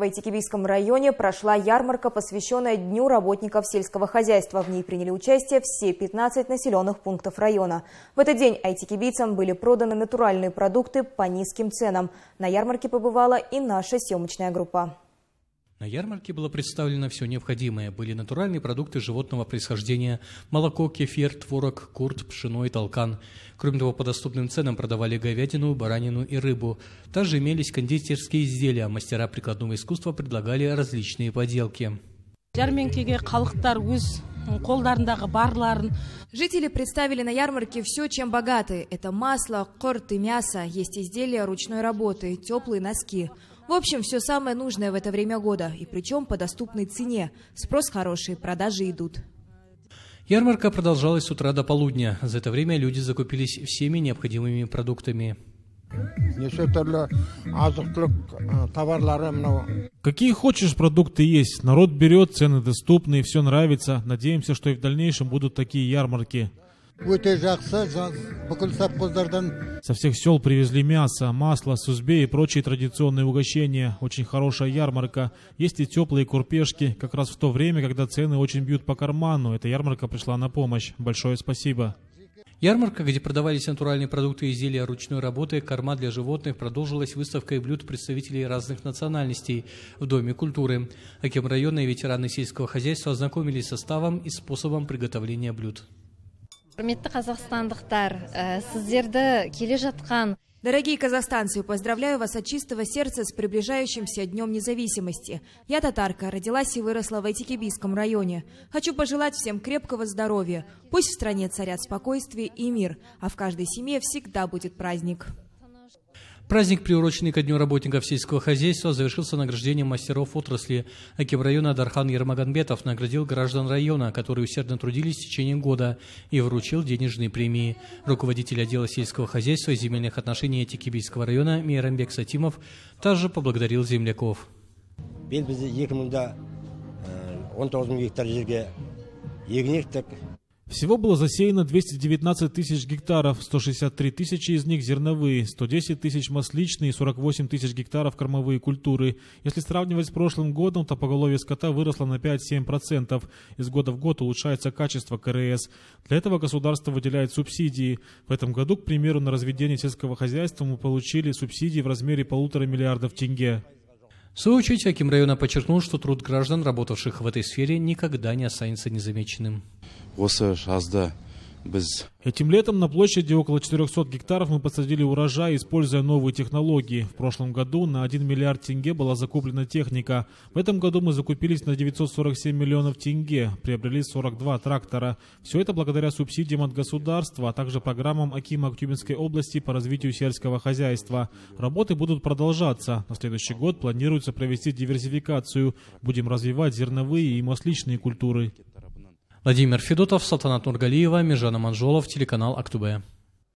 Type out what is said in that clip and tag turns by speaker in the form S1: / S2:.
S1: В Айтикибийском районе прошла ярмарка, посвященная Дню работников сельского хозяйства. В ней приняли участие все 15 населенных пунктов района. В этот день айтикибийцам были проданы натуральные продукты по низким ценам. На ярмарке побывала и наша съемочная группа.
S2: На ярмарке было представлено все необходимое. Были натуральные продукты животного происхождения – молоко, кефир, творог, курт, пшено и толкан. Кроме того, по доступным ценам продавали говядину, баранину и рыбу. Также имелись кондитерские изделия. Мастера прикладного искусства предлагали различные поделки.
S1: Жители представили на ярмарке все, чем богаты. Это масло, корт и мясо, есть изделия ручной работы, теплые носки. В общем, все самое нужное в это время года, и причем по доступной цене. Спрос хороший, продажи идут.
S2: Ярмарка продолжалась с утра до полудня. За это время люди закупились всеми необходимыми
S3: продуктами. Э, Какие хочешь продукты есть. Народ берет, цены доступны, все нравится. Надеемся, что и в дальнейшем будут такие ярмарки. Со всех сел привезли мясо, масло, сузбе и прочие традиционные угощения. Очень хорошая ярмарка. Есть и теплые курпешки, как раз в то время, когда цены очень бьют по карману. Эта ярмарка пришла на помощь. Большое спасибо.
S2: Ярмарка, где продавались натуральные продукты и изделия ручной работы, корма для животных, продолжилась выставкой блюд представителей разных национальностей в Доме культуры. Аким района и ветераны сельского хозяйства ознакомились с составом и способом приготовления блюд
S1: құрметті қазақстандықтар э, сіздерді келе жатқан Дорогие казахстанцы, поздравляю вас от чистого сердца с приближающимся Днем Независимости. Я татарка, родилась и выросла в Айтикибийском районе. Хочу пожелать всем крепкого здоровья. Пусть в стране царят спокойствие и мир, а в каждой семье всегда будет праздник.
S2: Праздник, приуроченный ко Дню работников сельского хозяйства, завершился награждением мастеров отрасли. Аким района Дархан Ермагомбетов наградил граждан района, которые усердно трудились в течение года, и вручил денежные премии. Руководитель отдела сельского хозяйства и земельных отношений Этикибийского района Мейрамбек Сатимов также поблагодарил земляков.
S3: Всего было засеяно 219 тысяч гектаров, 163 тысячи из них зерновые, 110 тысяч масличные, и 48 тысяч гектаров кормовые культуры. Если сравнивать с прошлым годом, то поголовье скота выросло на 5-7%. Из года в год улучшается качество КРС. Для этого государство выделяет субсидии. В этом году, к примеру, на разведение сельского хозяйства мы получили субсидии в размере полутора миллиардов тенге. В свою очередь,
S2: Аким района подчеркнул, что труд граждан, работавших в этой сфере, никогда не останется незамеченным.
S3: Этим летом на площади около 400 гектаров мы посадили урожай, используя новые технологии. В прошлом году на 1 миллиард тенге была закуплена техника. В этом году мы закупились на 947 миллионов тенге, приобрели 42 трактора. Все это благодаря субсидиям от государства, а также программам Акима Актюбинской области по развитию сельского хозяйства. Работы будут продолжаться. На следующий год планируется провести диверсификацию. Будем развивать зерновые и масличные культуры. Владимир
S2: Федотов, Салтанат Нургалиева, Миржана Манжолов, телеканал Актубе.